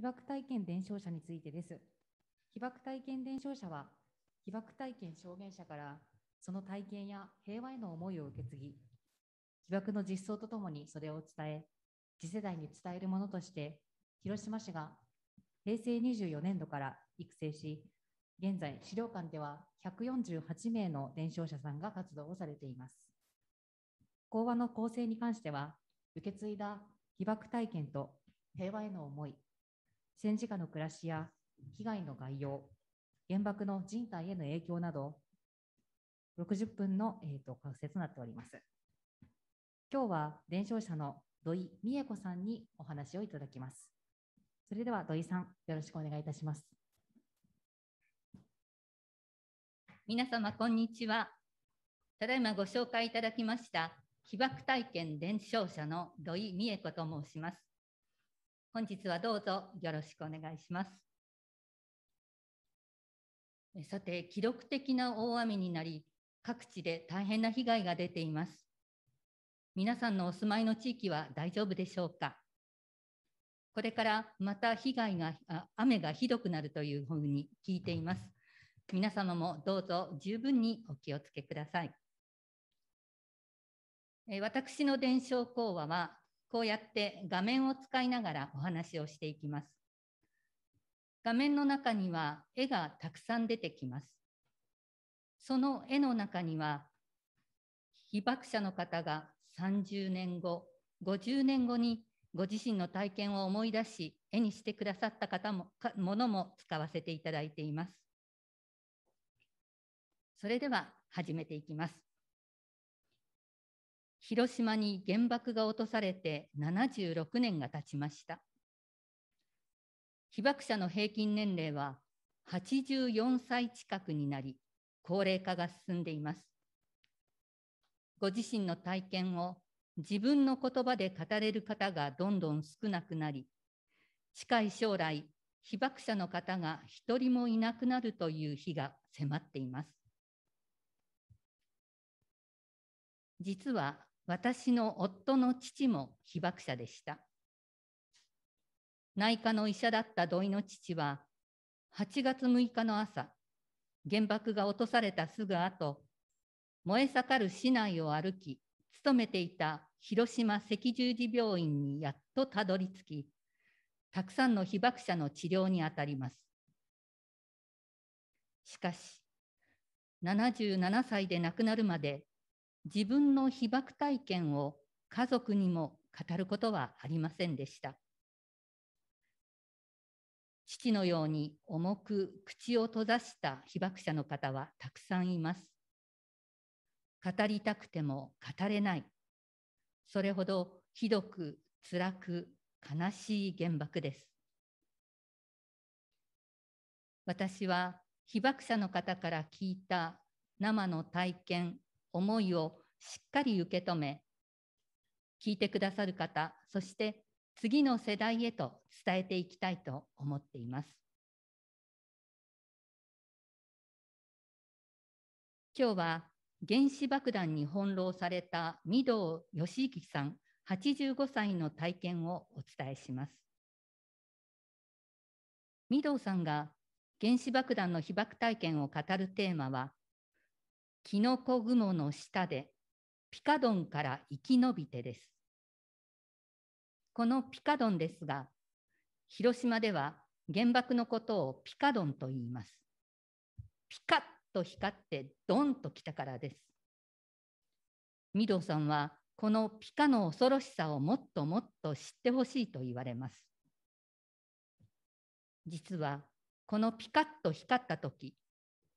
被爆体験伝承者についてです。被爆体験伝承者は、被爆体験証言者からその体験や平和への思いを受け継ぎ、被爆の実相とともにそれを伝え、次世代に伝えるものとして、広島市が平成24年度から育成し、現在、資料館では148名の伝承者さんが活動をされています。講話の構成に関しては、受け継いだ被爆体験と平和への思い、戦時下の暮らしや被害の概要、原爆の人体への影響など、60分の、えーと、解説となっております。今日は伝承者の土井美恵子さんにお話をいただきます。それでは土井さん、よろしくお願いいたします。皆様、こんにちは。ただいまご紹介いただきました、被爆体験伝承者の土井美恵子と申します。本日はどうぞよろしくお願いします。さて、記録的な大雨になり、各地で大変な被害が出ています。皆さんのお住まいの地域は大丈夫でしょうかこれからまた被害が、雨がひどくなるというふうに聞いています。皆様もどうぞ十分にお気をつけください。私の伝承講話はこうやって画面を使いながらお話をしていきます。画面の中には絵がたくさん出てきます。その絵の中には、被爆者の方が30年後、50年後にご自身の体験を思い出し、絵にしてくださった方もかものも使わせていただいています。それでは始めていきます。広島に原爆が落とされて76年が経ちました。被爆者の平均年齢は84歳近くになり、高齢化が進んでいます。ご自身の体験を自分の言葉で語れる方がどんどん少なくなり、近い将来、被爆者の方が一人もいなくなるという日が迫っています。実は私の夫の父も被爆者でした。内科の医者だった土井の父は、8月6日の朝、原爆が落とされたすぐ後、燃え盛る市内を歩き、勤めていた広島赤十字病院にやっとたどり着き、たくさんの被爆者の治療にあたります。しかし、77歳で亡くなるまで自分の被爆体験を家族にも語ることはありませんでした。父のように重く口を閉ざした被爆者の方はたくさんいます。語りたくても語れない。それほどひどく辛く悲しい原爆です。私は被爆者の方から聞いた生の体験思いをしっかり受け止め、聞いてくださる方、そして次の世代へと伝えていきたいと思っています。今日は原子爆弾に翻弄された御堂義行さん85歳の体験をお伝えします。御堂さんが原子爆弾の被爆体験を語るテーマはキノコ雲の下でピカドンから生き延びてです。このピカドンですが、広島では原爆のことをピカドンと言います。ピカッと光ってドンと来たからです。御堂さんはこのピカの恐ろしさをもっともっと知ってほしいと言われます。実はこのピカッと光った時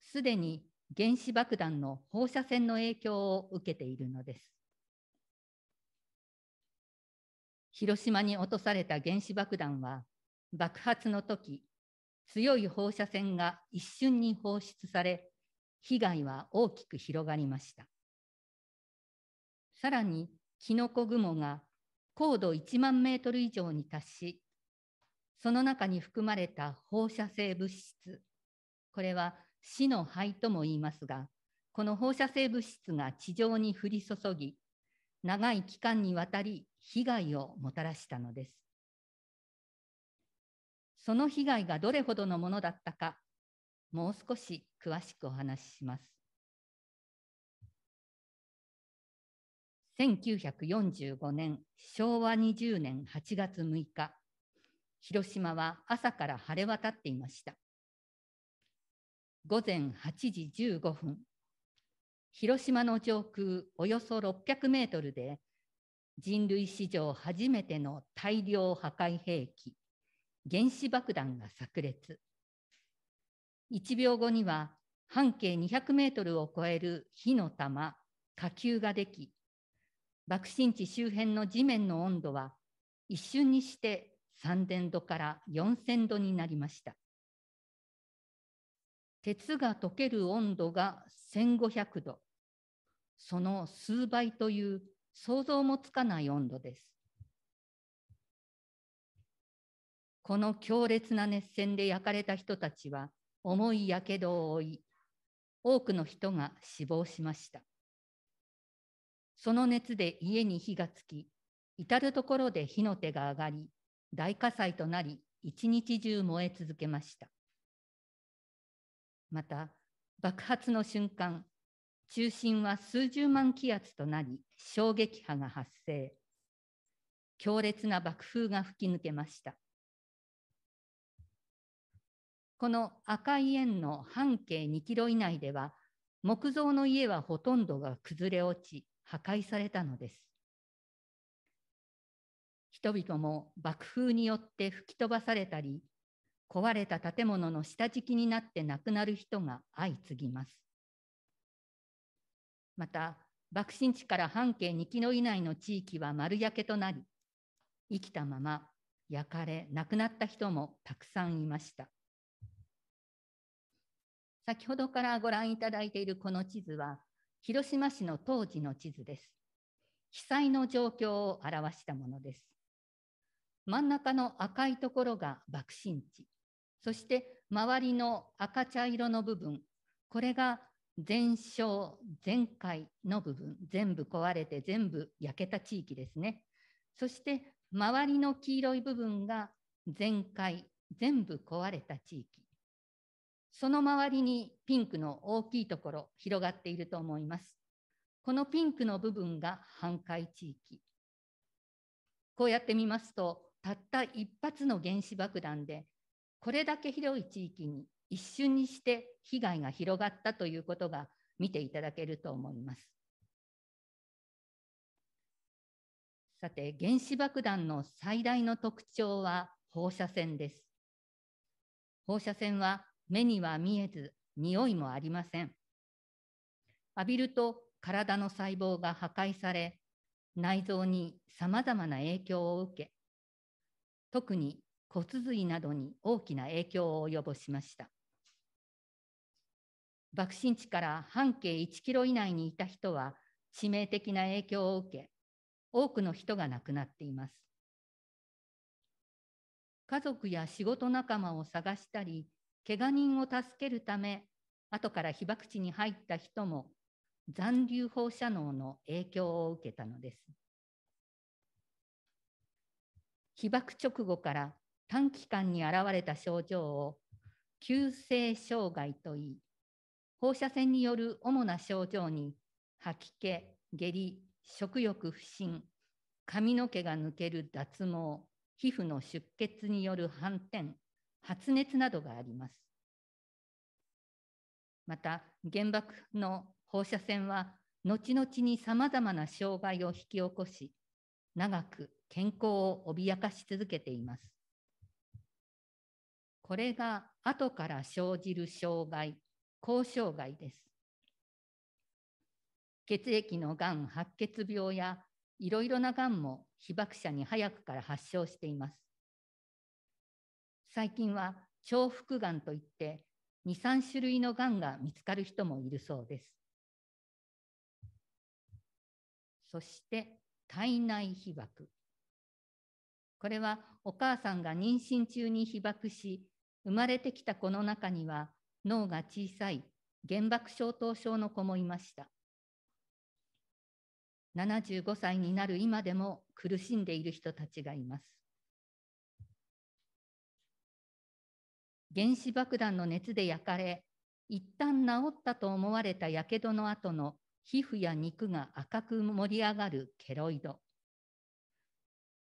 すでに原子爆弾の放射線の影響を受けているのです。広島に落とされた原子爆弾は爆発の時強い放射線が一瞬に放出され被害は大きく広がりましたさらにキノコ雲が高度1万メートル以上に達しその中に含まれた放射性物質これは死の灰とも言いますが、この放射性物質が地上に降り注ぎ、長い期間にわたり被害をもたらしたのです。その被害がどれほどのものだったか、もう少し詳しくお話しします。1945年昭和20年8月6日、広島は朝から晴れ渡っていました。午前8時15分、広島の上空およそ600メートルで、人類史上初めての大量破壊兵器、原子爆弾が炸裂。1秒後には半径200メートルを超える火の玉、火球ができ、爆心地周辺の地面の温度は一瞬にして3000度から4000度になりました。鉄が溶ける温度が1500度その数倍という想像もつかない温度ですこの強烈な熱線で焼かれた人たちは重いやけどを負い多くの人が死亡しましたその熱で家に火がつき至る所で火の手が上がり大火災となり一日中燃え続けましたまた爆発の瞬間中心は数十万気圧となり衝撃波が発生強烈な爆風が吹き抜けましたこの赤い円の半径2キロ以内では木造の家はほとんどが崩れ落ち破壊されたのです人々も爆風によって吹き飛ばされたり壊れた建物の下敷きになって亡くなる人が相次ぎます。また、爆心地から半径2キロ以内の地域は丸焼けとなり、生きたまま焼かれ亡くなった人もたくさんいました。先ほどからご覧いただいているこの地図は、広島市の当時の地図です。被災の状況を表したものです。真ん中の赤いところが爆心地。そして周りの赤茶色の部分、これが全焼、全壊の部分、全部壊れて全部焼けた地域ですね。そして周りの黄色い部分が全壊、全部壊れた地域。その周りにピンクの大きいところ広がっていると思います。このピンクの部分が半壊地域。こうやってみますと、たった一発の原子爆弾でこれだけ広い地域に一瞬にして被害が広がったということが見ていただけると思います。さて原子爆弾の最大の特徴は放射線です。放射線は目には見えず匂いもありません。浴びると体の細胞が破壊され内臓にさまざまな影響を受け特に骨髄などに大きな影響を及ぼしました。爆心地から半径1キロ以内にいた人は致命的な影響を受け、多くの人が亡くなっています。家族や仕事仲間を探したり、けが人を助けるため、後から被爆地に入った人も残留放射能の影響を受けたのです。被爆直後から短期間に現れた症状を急性障害といい、放射線による主な症状に吐き気、下痢、食欲不振、髪の毛が抜ける脱毛、皮膚の出血による反転、発熱などがあります。また、原爆の放射線は、後々にさまざまな障害を引き起こし、長く健康を脅かし続けています。これが後から生じる障害、抗障害です。血液のがん白血病やいろいろながんも被爆者に早くから発症しています。最近は重複がんといって2、3種類のがんが見つかる人もいるそうです。そして体内被爆。これはお母さんが妊娠中に被爆し生まれてきた子の中には脳が小さい原爆症頭症の子もいました。75歳になる今でも苦しんでいる人たちがいます。原子爆弾の熱で焼かれ、一旦治ったと思われたやけどの後の皮膚や肉が赤く盛り上がるケロイド。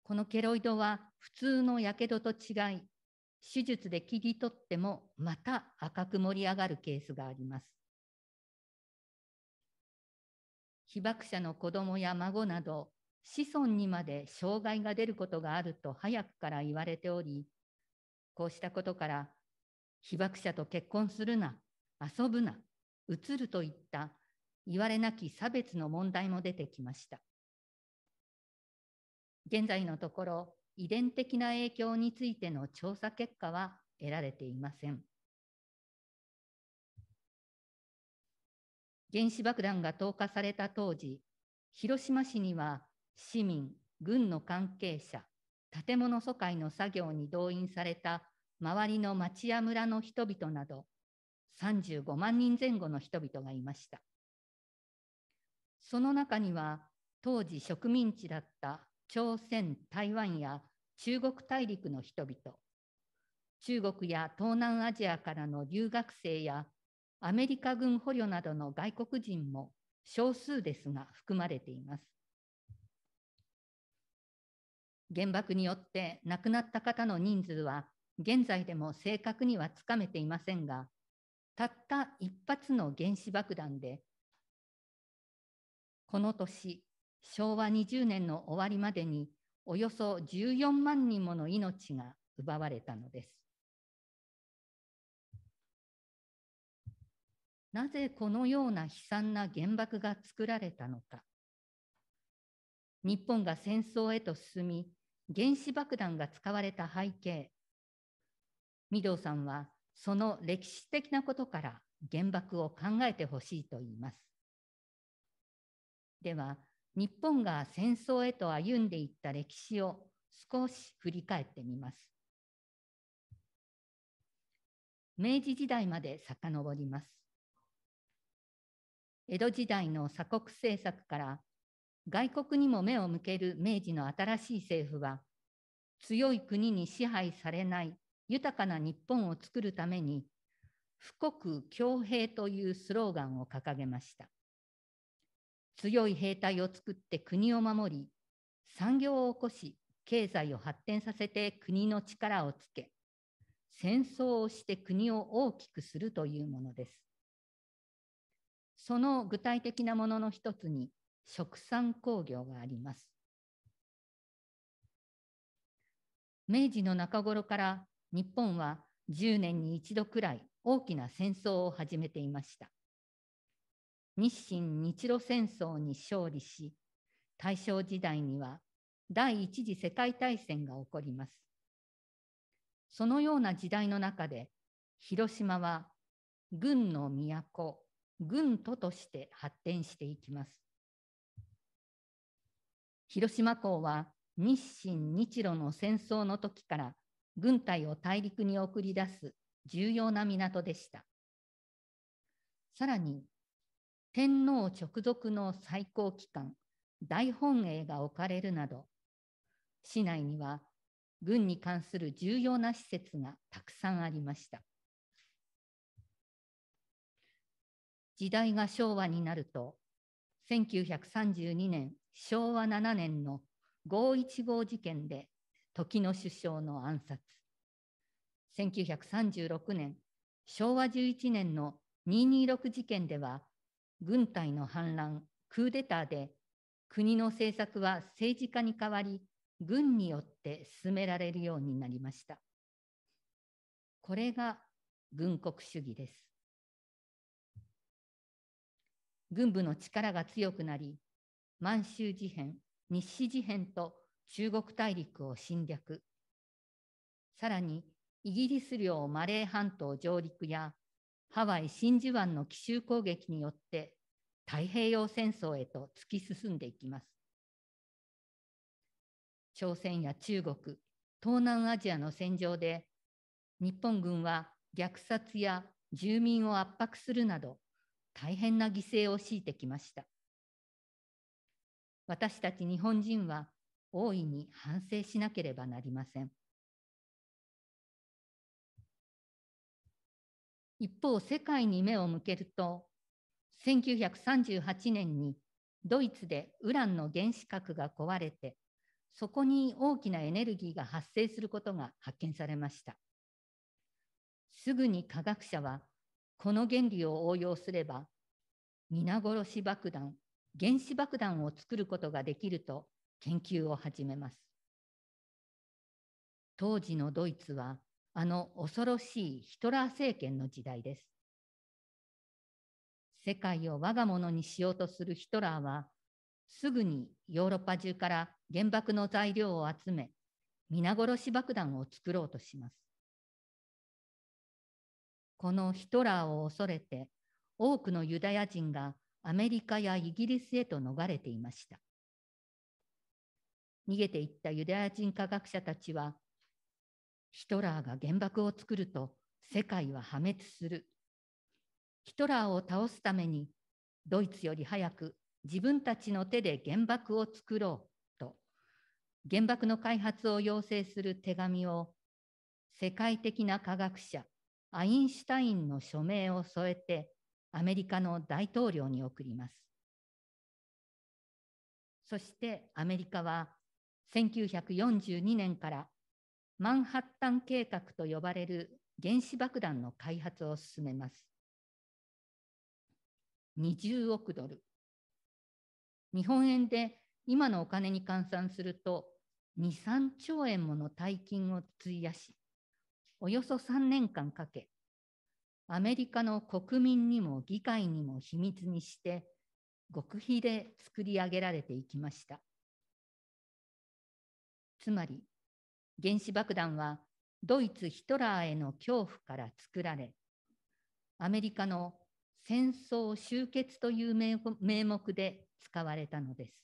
このケロイドは普通のやけどと違い、手術で切り取ってもまた赤く盛り上がるケースがあります。被爆者の子供や孫など子孫にまで障害が出ることがあると早くから言われておりこうしたことから被爆者と結婚するな遊ぶな移るといった言われなき差別の問題も出てきました現在のところ遺伝的な影響についての調査結果は得られていません。原子爆弾が投下された当時、広島市には市民、軍の関係者、建物疎開の作業に動員された周りの町や村の人々など35万人前後の人々がいました。その中には当時植民地だった朝鮮、台湾や中国大陸の人々、中国や東南アジアからの留学生やアメリカ軍捕虜などの外国人も少数ですが含まれています。原爆によって亡くなった方の人数は現在でも正確にはつかめていませんが、たった一発の原子爆弾で、この年、昭和20年の終わりまでにおよそ14万人もの命が奪われたのです。なぜこのような悲惨な原爆が作られたのか。日本が戦争へと進み、原子爆弾が使われた背景、御堂さんはその歴史的なことから原爆を考えてほしいと言います。では、日本が戦争へと歩んでいった歴史を少し振り返ってみます。明治時代まで遡ります。江戸時代の鎖国政策から外国にも目を向ける明治の新しい政府は強い国に支配されない豊かな日本を作るために富国強兵というスローガンを掲げました。強い兵隊を作って国を守り、産業を起こし、経済を発展させて国の力をつけ、戦争をして国を大きくするというものです。その具体的なものの一つに、食産工業があります。明治の中頃から日本は10年に一度くらい大きな戦争を始めていました。日清日露戦争に勝利し大正時代には第一次世界大戦が起こります。そのような時代の中で広島は軍の都軍都として発展していきます。広島港は日清日露の戦争の時から軍隊を大陸に送り出す重要な港でした。さらに天皇直属の最高機関大本営が置かれるなど市内には軍に関する重要な施設がたくさんありました時代が昭和になると1932年昭和7年の五・一五事件で時の首相の暗殺1936年昭和11年の226事件では軍隊の反乱、クーデターで国の政策は政治家に代わり、軍によって進められるようになりました。これが軍国主義です。軍部の力が強くなり、満州事変、日誌事変と中国大陸を侵略。さらに、イギリス領マレー半島上陸やハワイ真珠湾の奇襲攻撃によって太平洋戦争へと突き進んでいきます。朝鮮や中国、東南アジアの戦場で日本軍は虐殺や住民を圧迫するなど大変な犠牲を強いてきました。私たち日本人は大いに反省しなければなりません。一方、世界に目を向けると、1938年にドイツでウランの原子核が壊れて、そこに大きなエネルギーが発生することが発見されました。すぐに科学者は、この原理を応用すれば、皆殺し爆弾、原子爆弾を作ることができると研究を始めます。当時のドイツはあの恐ろしいヒトラー政権の時代です。世界を我が物にしようとするヒトラーは、すぐにヨーロッパ中から原爆の材料を集め、皆殺し爆弾を作ろうとします。このヒトラーを恐れて、多くのユダヤ人がアメリカやイギリスへと逃れていました。逃げていったユダヤ人科学者たちはヒトラーが原爆を作ると世界は破滅する。ヒトラーを倒すためにドイツより早く自分たちの手で原爆を作ろうと原爆の開発を要請する手紙を世界的な科学者アインシュタインの署名を添えてアメリカの大統領に送ります。そしてアメリカは1942年からマンハッタン計画と呼ばれる原子爆弾の開発を進めます。20億ドル。日本円で今のお金に換算すると2、3兆円もの大金を費やし、およそ3年間かけ、アメリカの国民にも議会にも秘密にして、極秘で作り上げられていきました。つまり、原子爆弾はドイツ・ヒトラーへの恐怖から作られ、アメリカの戦争終結という名目で使われたのです。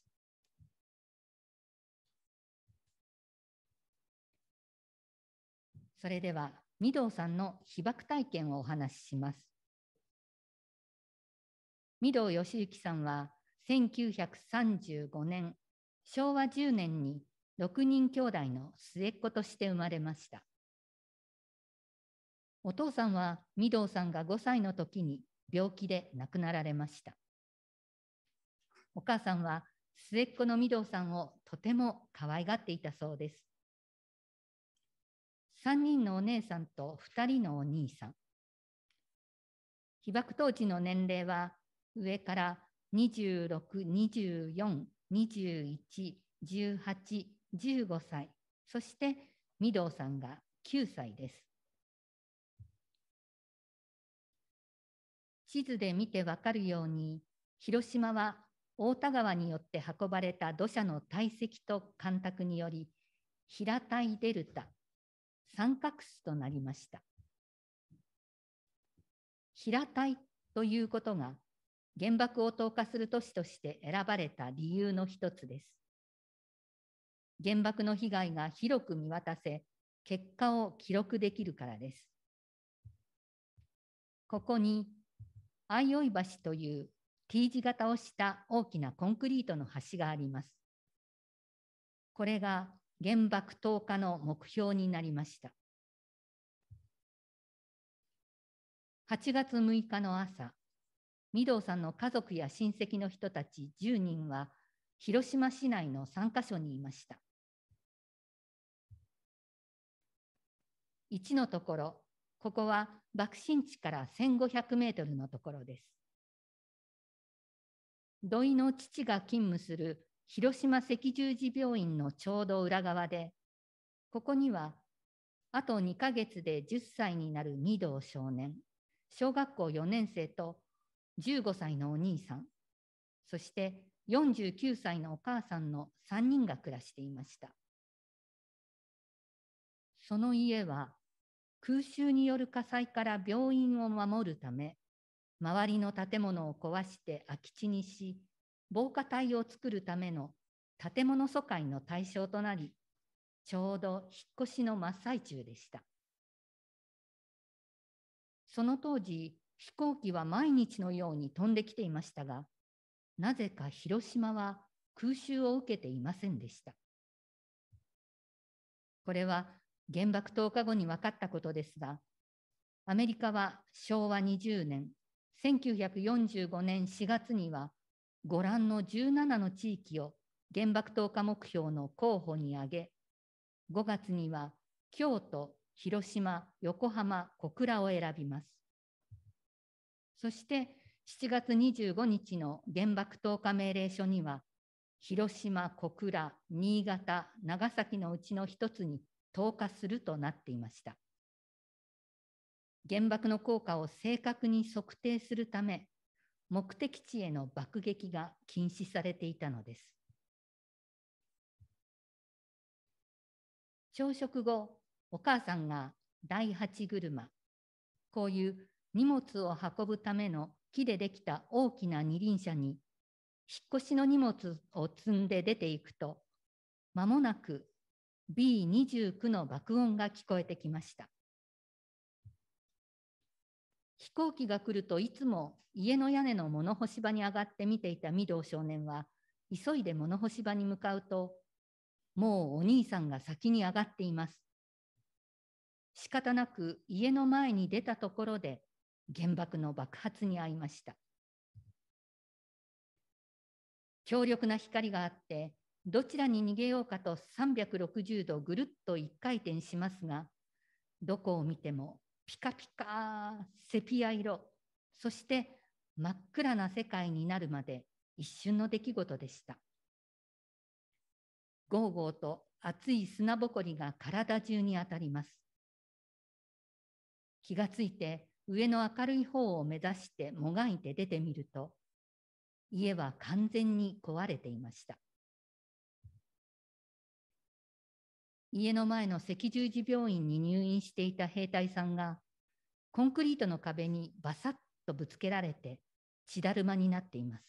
それでは、御堂さんの被爆体験をお話しします。御堂義行さんは1935年、昭和10年に6人兄弟の末っ子として生まれました。お父さんは御堂さんが5歳の時に病気で亡くなられました。お母さんは末っ子の御堂さんをとても可愛がっていたそうです。3人のお姉さんと2人のお兄さん。被爆当時の年齢は上から26、24、21、18、15歳、そして御堂さんが9歳です。地図で見てわかるように、広島は太田川によって運ばれた土砂の堆積と干拓により、平たいデルタ、三角州となりました。平たいということが原爆を投下する都市として選ばれた理由の一つです。原爆の被害が広く見渡せ、結果を記録できるからです。ここに、相生橋という T 字型をした大きなコンクリートの橋があります。これが原爆投下の目標になりました。8月6日の朝、御堂さんの家族や親戚の人たち10人は広島市内の3カ所にいました。1のところ、ここは爆心地から1500メートルのところです。土井の父が勤務する広島赤十字病院のちょうど裏側で、ここには、あと2ヶ月で10歳になる二堂少年、小学校4年生と15歳のお兄さん、そして49歳のお母さんの3人が暮らしていました。その家は空襲による火災から病院を守るため、周りの建物を壊して空き地にし、防火帯を作るための建物疎開の対象となり、ちょうど引っ越しの真っ最中でした。その当時、飛行機は毎日のように飛んできていましたが、なぜか広島は空襲を受けていませんでした。これは原爆投下後に分かったことですが、アメリカは昭和20年、1945年4月には、ご覧の17の地域を原爆投下目標の候補に挙げ、5月には京都、広島、横浜、小倉を選びます。そして7月25日の原爆投下命令書には、広島、小倉、新潟、長崎のうちの一つに投下するとなっていました原爆の効果を正確に測定するため目的地への爆撃が禁止されていたのです朝食後お母さんが第8車こういう荷物を運ぶための木でできた大きな二輪車に引っ越しの荷物を積んで出ていくと間もなく B29 の爆音が聞こえてきました。飛行機が来るといつも家の屋根の物干し場に上がって見ていた御堂少年は急いで物干し場に向かうともうお兄さんが先に上がっています。仕方なく家の前に出たところで原爆の爆発に遭いました。強力な光があってどちらに逃げようかと360度ぐるっと1回転しますが、どこを見てもピカピカ、セピア色、そして真っ暗な世界になるまで一瞬の出来事でした。ゴーゴーと熱い砂ぼこりが体中に当たります。気がついて上の明るい方を目指してもがいて出てみると、家は完全に壊れていました。家の前の赤十字病院に入院していた兵隊さんが、コンクリートの壁にバサッとぶつけられて、血だるまになっています。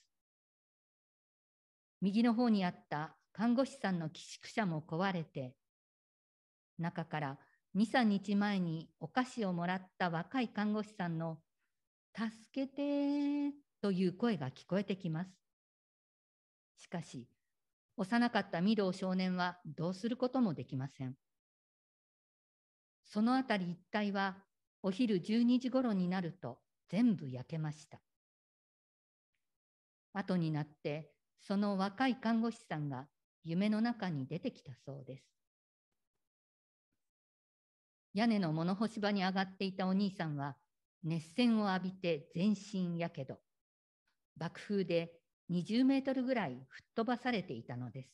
右の方にあった看護師さんの寄宿舎も壊れて、中から2、3日前にお菓子をもらった若い看護師さんの、助けてという声が聞こえてきます。しかし、幼かった御堂少年はどうすることもできません。その辺り一帯はお昼12時ごろになると全部焼けました。後になってその若い看護師さんが夢の中に出てきたそうです。屋根の物干し場に上がっていたお兄さんは熱線を浴びて全身やけど爆風で20メートルぐらい吹っ飛ばされていたのです。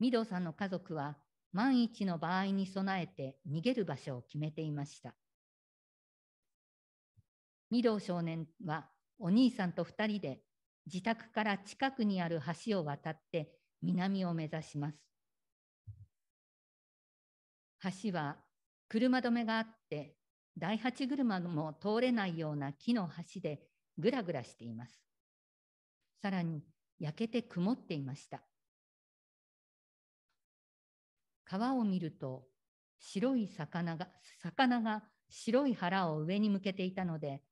御堂さんの家族は万一の場合に備えて逃げる場所を決めていました。御堂少年はお兄さんと2人で自宅から近くにある橋を渡って南を目指します。橋は車止めがあって第八車も通れないような木の橋でぐらぐらしています。さらに焼けて曇っていました。川を見ると白い魚が魚が白い腹を上に向けていたので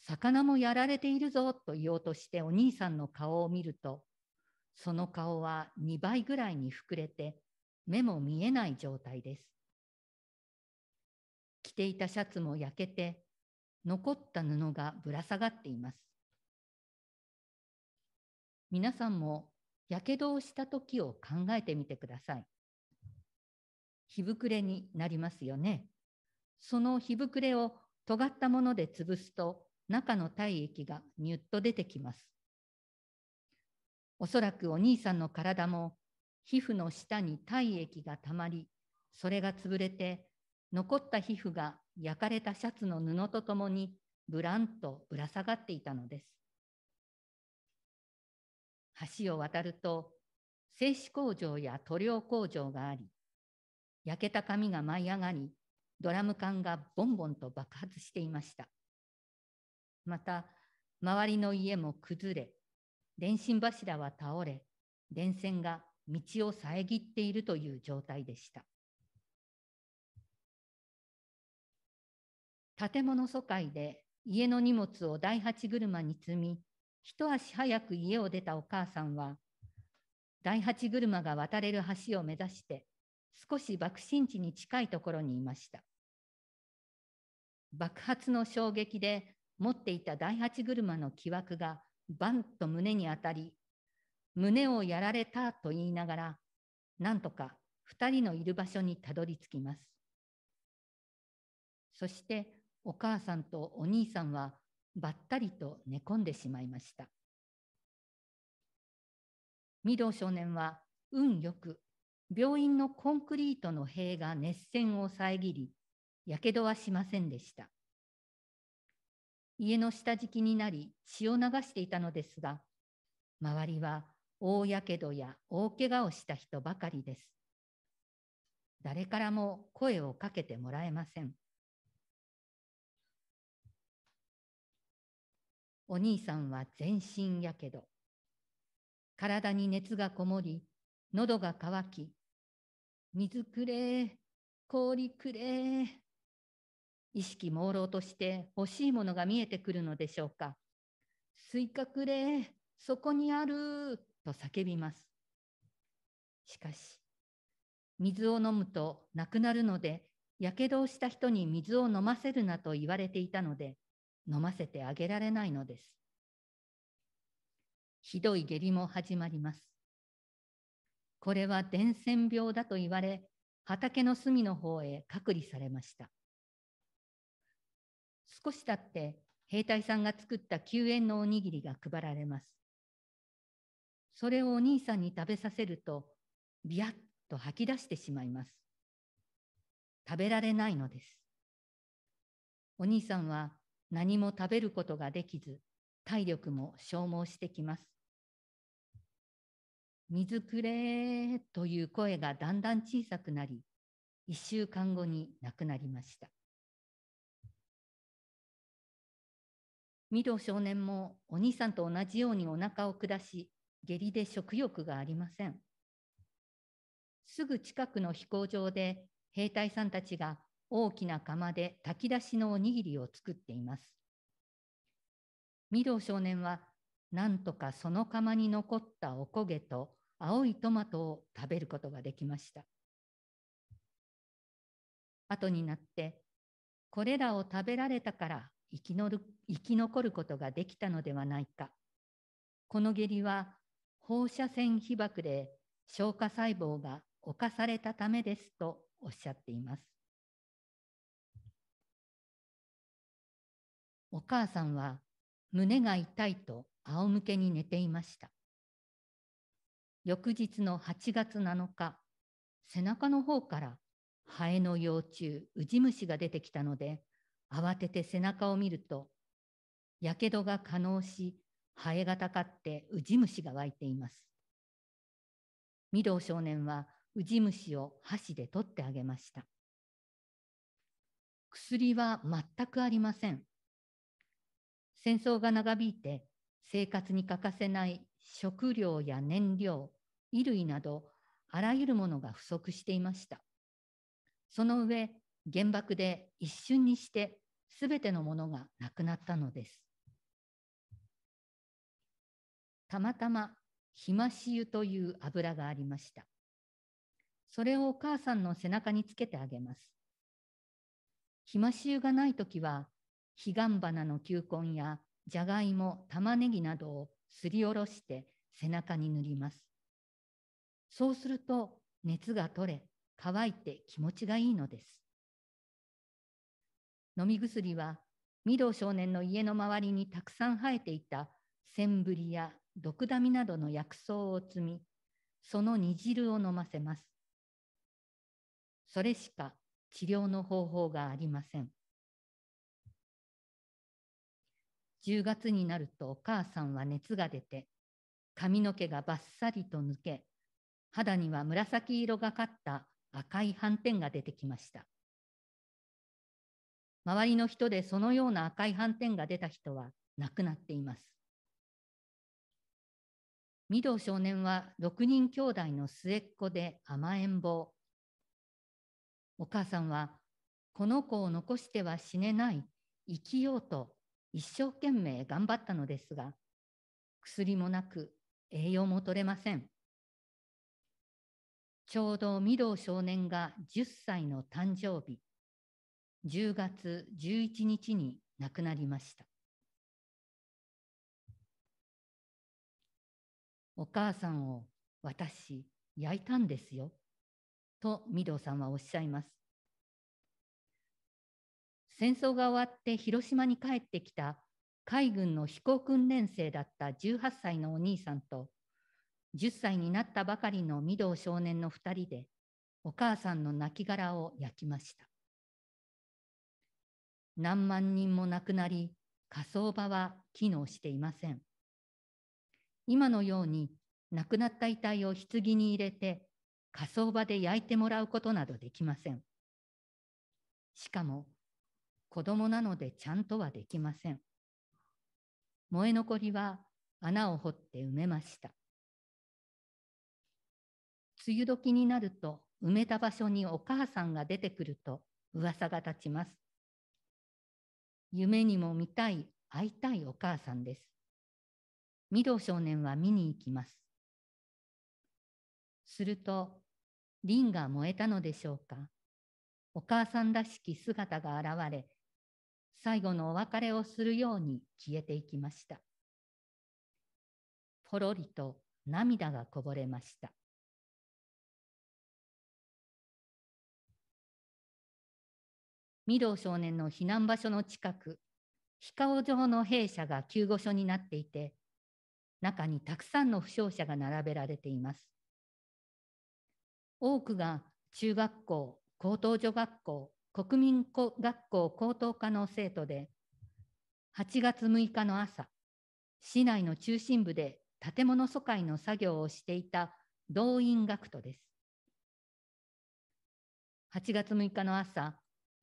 魚もやられているぞと言おうとしてお兄さんの顔を見るとその顔は2倍ぐらいに膨れて目も見えない状態です。着ていたシャツも焼けて、残った布がぶら下がっています。皆さんも、やけどをした時を考えてみてください。日膨れになりますよね。その日膨れを尖ったもので潰すと、中の体液がニュッと出てきます。おそらくお兄さんの体も皮膚の下に体液がたまり、それが潰れて残った皮膚が焼かれたシャツの布とともにブランとぶら下がっていたのです。橋を渡ると製紙工場や塗料工場があり焼けた紙が舞い上がりドラム缶がボンボンと爆発していました。また周りの家も崩れ電信柱は倒れ電線が道を遮っているという状態でした。建物疎開で家の荷物を第八車に積み、一足早く家を出たお母さんは、第八車が渡れる橋を目指して、少し爆心地に近いところにいました。爆発の衝撃で持っていた第八車の木枠がバンと胸に当たり、胸をやられたと言いながら、なんとか2人のいる場所にたどり着きます。そしてお母さんとお兄さんはばったりと寝込んでしまいました。御堂少年は運よく病院のコンクリートの塀が熱線を遮り、やけどはしませんでした。家の下敷きになり血を流していたのですが、周りは大やけどや大けがをした人ばかりです。誰からも声をかけてもらえません。お兄さんは全身やけど。体に熱がこもり、喉が渇き、水くれ、氷くれ。意識朦朧として欲しいものが見えてくるのでしょうか。スイカくれ、そこにある、と叫びます。しかし、水を飲むとなくなるので、やけどをした人に水を飲ませるなと言われていたので、飲ませてあげられないのです。ひどい下痢も始まります。これは伝染病だと言われ、畑の隅の方へ隔離されました。少し経って兵隊さんが作った救援のおにぎりが配られます。それをお兄さんに食べさせると、ビヤッと吐き出してしまいます。食べられないのです。お兄さんは何も食べることができず、体力も消耗してきます。水くれという声がだんだん小さくなり、1週間後に亡くなりました。ミド少年もお兄さんと同じようにお腹を下し、下痢で食欲がありません。すぐ近くの飛行場で兵隊さんたちが大きな釜で炊き出しのおにぎりを作っています。御堂少年は、なんとかその釜に残ったおこげと青いトマトを食べることができました。後になって、これらを食べられたから生きのる生き残ることができたのではないか。この下痢は放射線被曝で消化細胞が侵されたためですとおっしゃっています。お母さんは胸が痛いと仰向けに寝ていました。翌日の8月7日、背中の方からハエの幼虫、ウジ虫が出てきたので、慌てて背中を見ると、やけどが可能し、ハエがたかってウジ虫が湧いています。御堂少年はウジ虫を箸で取ってあげました。薬は全くありません。戦争が長引いて生活に欠かせない食料や燃料、衣類などあらゆるものが不足していました。その上、原爆で一瞬にしてすべてのものがなくなったのです。たまたまひまし油という油がありました。それをお母さんの背中につけてあげます。ひまし油がないときは彼岸花の球根やじゃがいも玉ねぎなどをすりおろして背中に塗りますそうすると熱が取れ乾いて気持ちがいいのです飲み薬は御堂少年の家の周りにたくさん生えていたセンブリや毒ダミなどの薬草を摘みその煮汁を飲ませますそれしか治療の方法がありません10月になるとお母さんは熱が出て、髪の毛がバッサリと抜け、肌には紫色がかった赤い斑点が出てきました。周りの人でそのような赤い斑点が出た人は亡くなっています。御堂少年は6人兄弟の末っ子で甘えん坊。お母さんは、この子を残しては死ねない、生きようと一生懸命頑張ったのですが、薬もなく栄養も取れません。ちょうど御堂少年が10歳の誕生日、10月11日に亡くなりました。お母さんを私焼いたんですよ、と御堂さんはおっしゃいます。戦争が終わって広島に帰ってきた海軍の飛行訓練生だった18歳のお兄さんと10歳になったばかりの御堂少年の2人でお母さんの亡骸を焼きました何万人も亡くなり火葬場は機能していません今のように亡くなった遺体を棺に入れて火葬場で焼いてもらうことなどできませんしかも子供なのでちゃんとはできません。燃え残りは穴を掘って埋めました。梅雨時になると埋めた場所にお母さんが出てくると噂が立ちます。夢にも見たい、会いたいお母さんです。御堂少年は見に行きます。すると、林が燃えたのでしょうか。お母さんらしき姿が現れ、最後のお別れをするように消えていきました。ぽろりと涙がこぼれました。御堂少年の避難場所の近く、飛行場の兵舎が救護所になっていて、中にたくさんの負傷者が並べられています。多くが中学校、高等女学校、国民学校高等科の生徒で、8月6日の朝、市内の中心部で建物疎開の作業をしていた動員学徒です。8月6日の朝、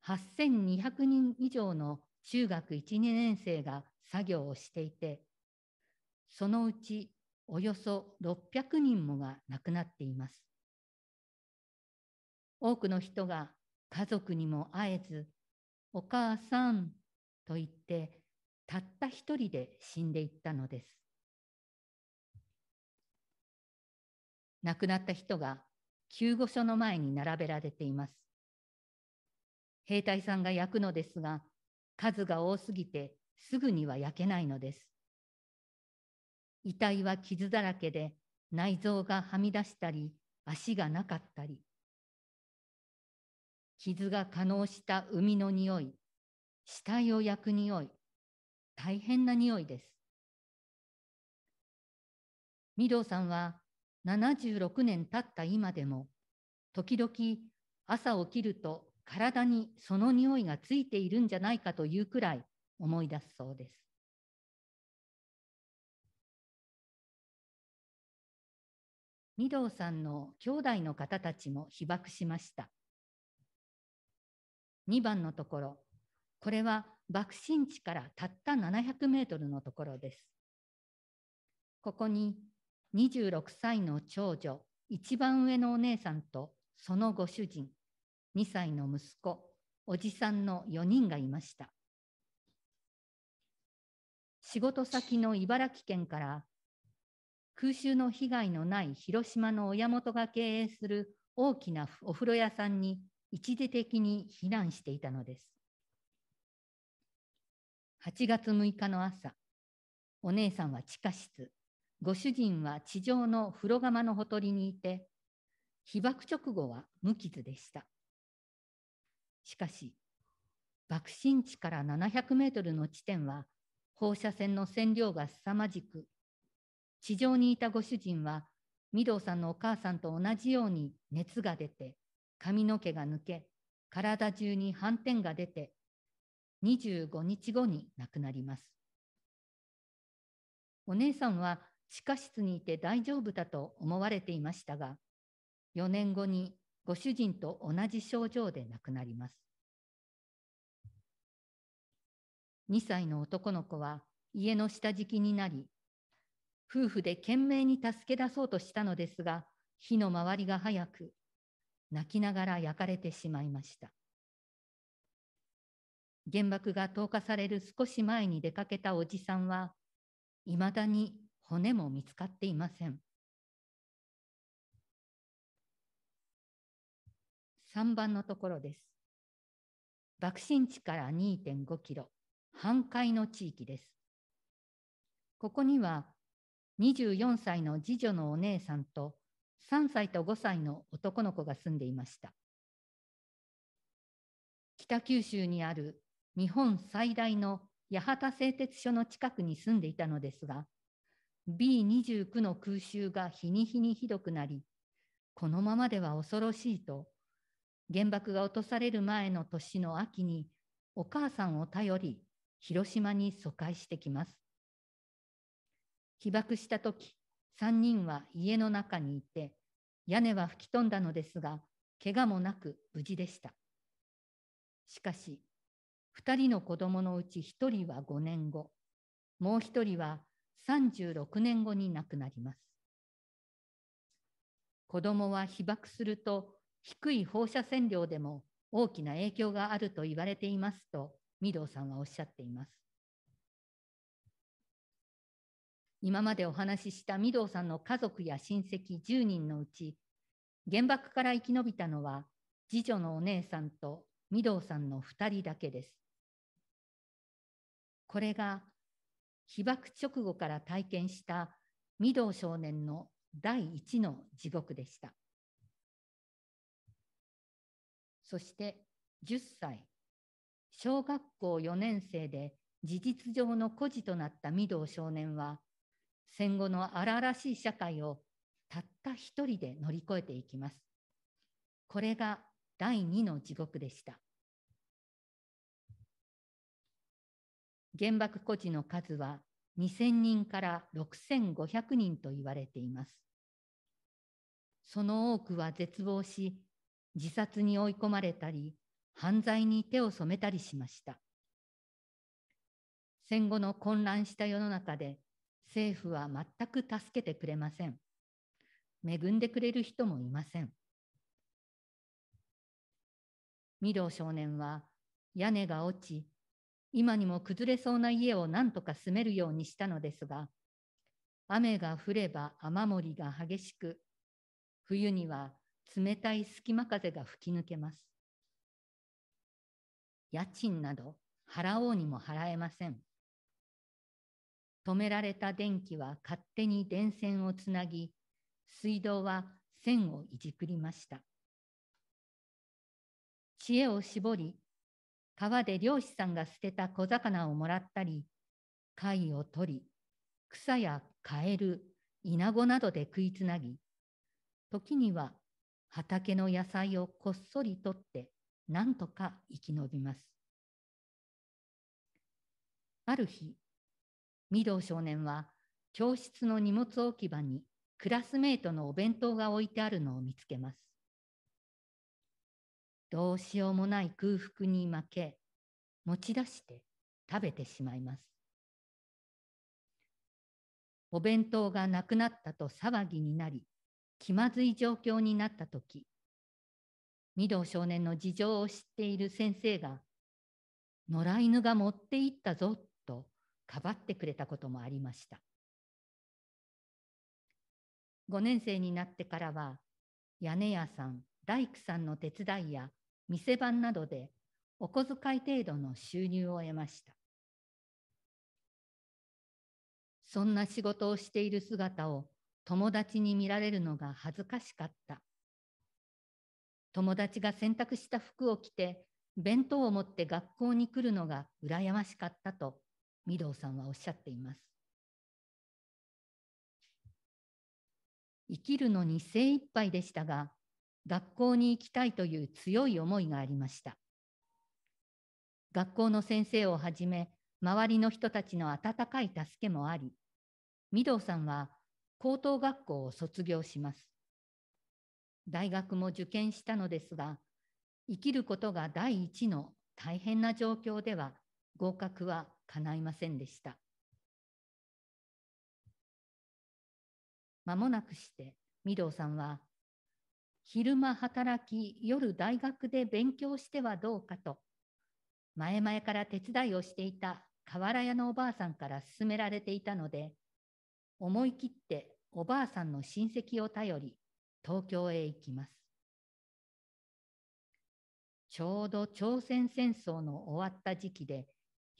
8200人以上の中学1、2年生が作業をしていて、そのうちおよそ600人もが亡くなっています。多くの人が家族にも会えず、お母さんと言って、たった一人で死んでいったのです。亡くなった人が救護所の前に並べられています。兵隊さんが焼くのですが、数が多すぎてすぐには焼けないのです。遺体は傷だらけで内臓がはみ出したり足がなかったり傷が可能した海の匂い、死体を焼く匂い、大変な匂いです。御堂さんは76年経った今でも、時々朝起きると体にその匂いがついているんじゃないかというくらい思い出すそうです。御堂さんの兄弟の方たちも被爆しました。2番のところ、これは爆心地からたった700メートルのところです。ここに26歳の長女、一番上のお姉さんとそのご主人、2歳の息子、おじさんの4人がいました。仕事先の茨城県から空襲の被害のない広島の親元が経営する大きなお風呂屋さんに一時的に避難していたのです。8月6日の朝、お姉さんは地下室、ご主人は地上の風呂釜のほとりにいて、被爆直後は無傷でした。しかし、爆心地から700メートルの地点は放射線の線量が凄まじく、地上にいたご主人は、御堂さんのお母さんと同じように熱が出て、髪の毛が抜け、体中に斑点が出て、25日後に亡くなります。お姉さんは地下室にいて大丈夫だと思われていましたが、4年後にご主人と同じ症状で亡くなります。2歳の男の子は家の下敷きになり、夫婦で懸命に助け出そうとしたのですが、火の回りが早く、泣きながら焼かれてしまいました。原爆が投下される少し前に出かけたおじさんは、いまだに骨も見つかっていません。3番のところです。爆心地から2.5キロ、半壊の地域です。ここには24歳の次女のお姉さんと3歳と5歳の男の子が住んでいました北九州にある日本最大の八幡製鉄所の近くに住んでいたのですが B29 の空襲が日に日にひどくなりこのままでは恐ろしいと原爆が落とされる前の年の秋にお母さんを頼り広島に疎開してきます被爆した時三人は家の中にいて、屋根は吹き飛んだのですが、怪我もなく無事でした。しかし、二人の子供のうち一人は五年後、もう一人は三十六年後に亡くなります。子供は被爆すると低い放射線量でも大きな影響があると言われていますと御堂さんはおっしゃっています。今までお話しした御堂さんの家族や親戚10人のうち原爆から生き延びたのは次女のお姉さんと御堂さんの2人だけです。これが被爆直後から体験した御堂少年の第一の地獄でした。そして10歳、小学校4年生で事実上の孤児となった御堂少年は、戦後の荒々しい社会をたった一人で乗り越えていきます。これが第二の地獄でした。原爆孤児の数は2000人から6500人と言われています。その多くは絶望し、自殺に追い込まれたり、犯罪に手を染めたりしました。戦後の混乱した世の中で政府は全く助けてくれません。恵んでくれる人もいません。御堂少年は屋根が落ち、今にも崩れそうな家を何とか住めるようにしたのですが、雨が降れば雨漏りが激しく、冬には冷たい隙間風が吹き抜けます。家賃など払おうにも払えません。止められた電気は勝手に電線をつなぎ、水道は線をいじくりました。知恵を絞り、川で漁師さんが捨てた小魚をもらったり、貝を取り、草やカエル、イナゴなどで食いつなぎ、時には畑の野菜をこっそり取って、なんとか生き延びます。ある日、御堂少年は教室の荷物置き場にクラスメートのお弁当が置いてあるのを見つけます。どうしようもない空腹に負け、持ち出して食べてしまいます。お弁当がなくなったと騒ぎになり、気まずい状況になったとき、御堂少年の事情を知っている先生が、野良犬が持って行ったぞかばってくれたこともありました。5年生になってからは屋根屋さん大工さんの手伝いや店番などでお小遣い程度の収入を得ましたそんな仕事をしている姿を友達に見られるのが恥ずかしかった友達が洗濯した服を着て弁当を持って学校に来るのが羨ましかったと御堂さんはおっしゃっています。生きるのに精一杯でしたが、学校に行きたいという強い思いがありました。学校の先生をはじめ、周りの人たちの温かい助けもあり、御堂さんは高等学校を卒業します。大学も受験したのですが、生きることが第一の大変な状況では合格は叶いませんでしたまもなくして御堂さんは昼間働き夜大学で勉強してはどうかと前々から手伝いをしていた瓦屋のおばあさんから勧められていたので思い切っておばあさんの親戚を頼り東京へ行きますちょうど朝鮮戦争の終わった時期で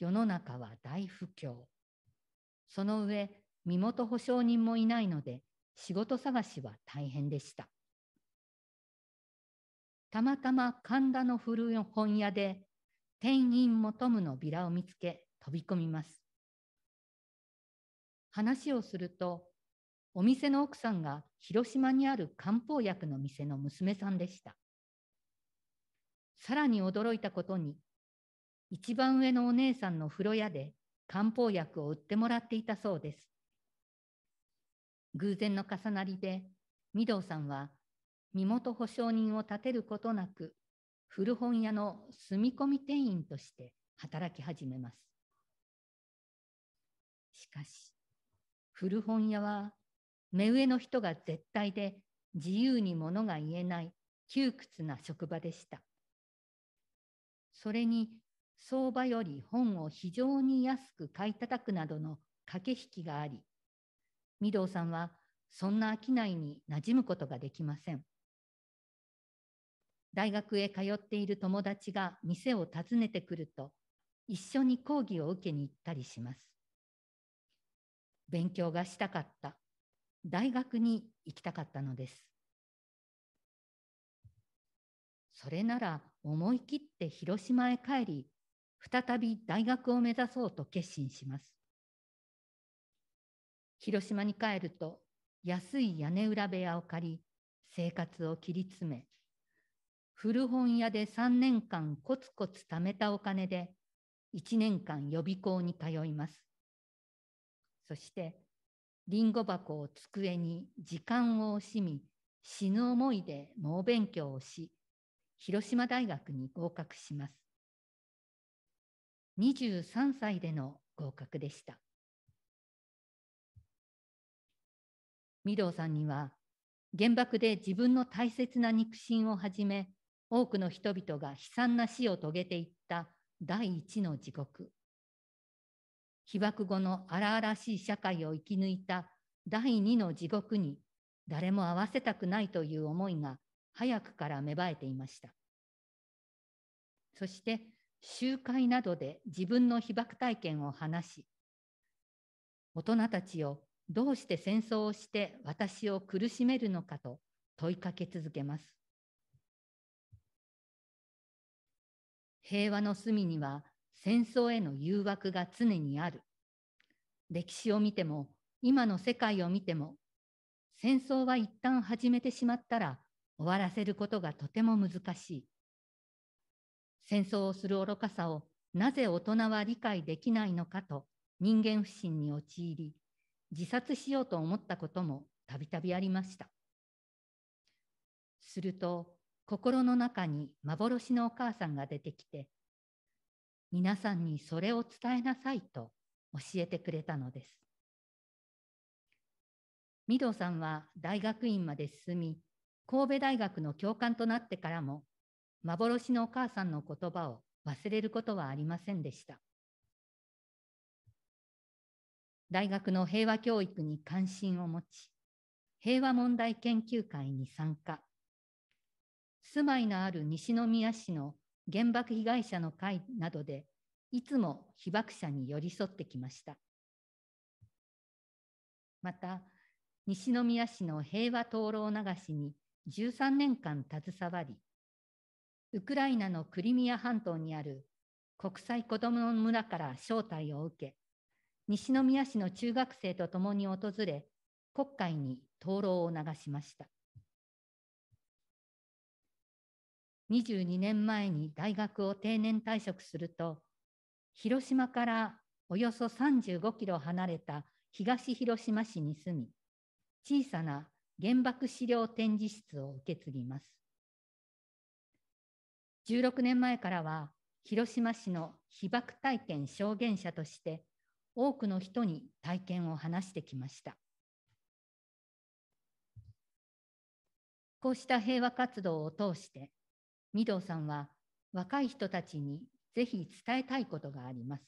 世の中は大不況。その上、身元保証人もいないので、仕事探しは大変でした。たまたま神田の古本屋で、店員もトムのビラを見つけ、飛び込みます。話をすると、お店の奥さんが広島にある漢方薬の店の娘さんでした。さらに驚いたことに、一番上のお姉さんの風呂屋で漢方薬を売ってもらっていたそうです。偶然の重なりで、御堂さんは身元保証人を立てることなく、古本屋の住み込み店員として働き始めます。しかし、古本屋は目上の人が絶対で自由にものが言えない窮屈な職場でした。それに相場より本を非常に安く買い叩くなどの駆け引きがあり、御堂さんはそんな商いに馴染むことができません。大学へ通っている友達が店を訪ねてくると、一緒に講義を受けに行ったりします。勉強がしたかった。大学に行きたかったのです。それなら思い切って広島へ帰り、再び大学を目指そうと決心します。広島に帰ると安い屋根裏部屋を借り生活を切り詰め古本屋で3年間コツコツ貯めたお金で1年間予備校に通います。そしてりんご箱を机に時間を惜しみ死ぬ思いで猛勉強をし広島大学に合格します。23歳での合格でした御堂さんには原爆で自分の大切な肉親をはじめ多くの人々が悲惨な死を遂げていった第一の地獄被爆後の荒々しい社会を生き抜いた第二の地獄に誰も合わせたくないという思いが早くから芽生えていましたそして集会などで自分の被爆体験を話し、大人たちをどうして戦争をして私を苦しめるのかと問いかけ続けます。平和の隅には戦争への誘惑が常にある。歴史を見ても、今の世界を見ても、戦争は一旦始めてしまったら終わらせることがとても難しい。戦争をする愚かさをなぜ大人は理解できないのかと人間不信に陥り、自殺しようと思ったこともたびたびありました。すると、心の中に幻のお母さんが出てきて、皆さんにそれを伝えなさいと教えてくれたのです。御堂さんは大学院まで進み、神戸大学の教官となってからも幻のお母さんの言葉を忘れることはありませんでした。大学の平和教育に関心を持ち、平和問題研究会に参加。住まいのある西宮市の原爆被害者の会などで、いつも被爆者に寄り添ってきました。また、西宮市の平和灯籠流しに13年間携わり、ウクライナのクリミア半島にある国際子どもの村から招待を受け、西宮市の中学生と共に訪れ、国会に灯籠を流しました。22年前に大学を定年退職すると、広島からおよそ35キロ離れた東広島市に住み、小さな原爆資料展示室を受け継ぎます。16年前からは広島市の被爆体験証言者として多くの人に体験を話してきました。こうした平和活動を通して、御堂さんは若い人たちにぜひ伝えたいことがあります。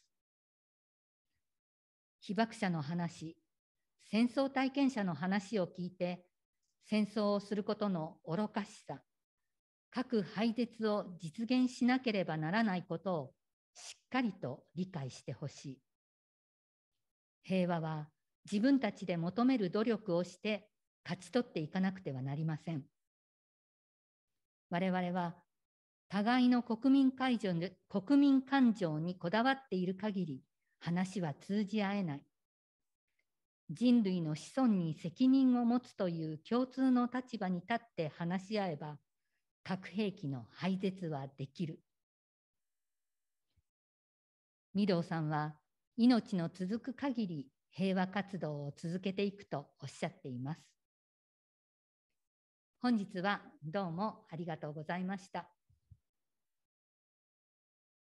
被爆者の話、戦争体験者の話を聞いて、戦争をすることの愚かしさ、核廃絶を実現しなければならないことをしっかりと理解してほしい。平和は自分たちで求める努力をして勝ち取っていかなくてはなりません。我々は互いの国民会場国民感情にこだわっている限り話は通じ合えない。人類の子孫に責任を持つという共通の立場に立って話し合えば核兵器の廃絶はできる。御堂さんは命の続く限り平和活動を続けていくとおっしゃっています。本日はどうもありがとうございました。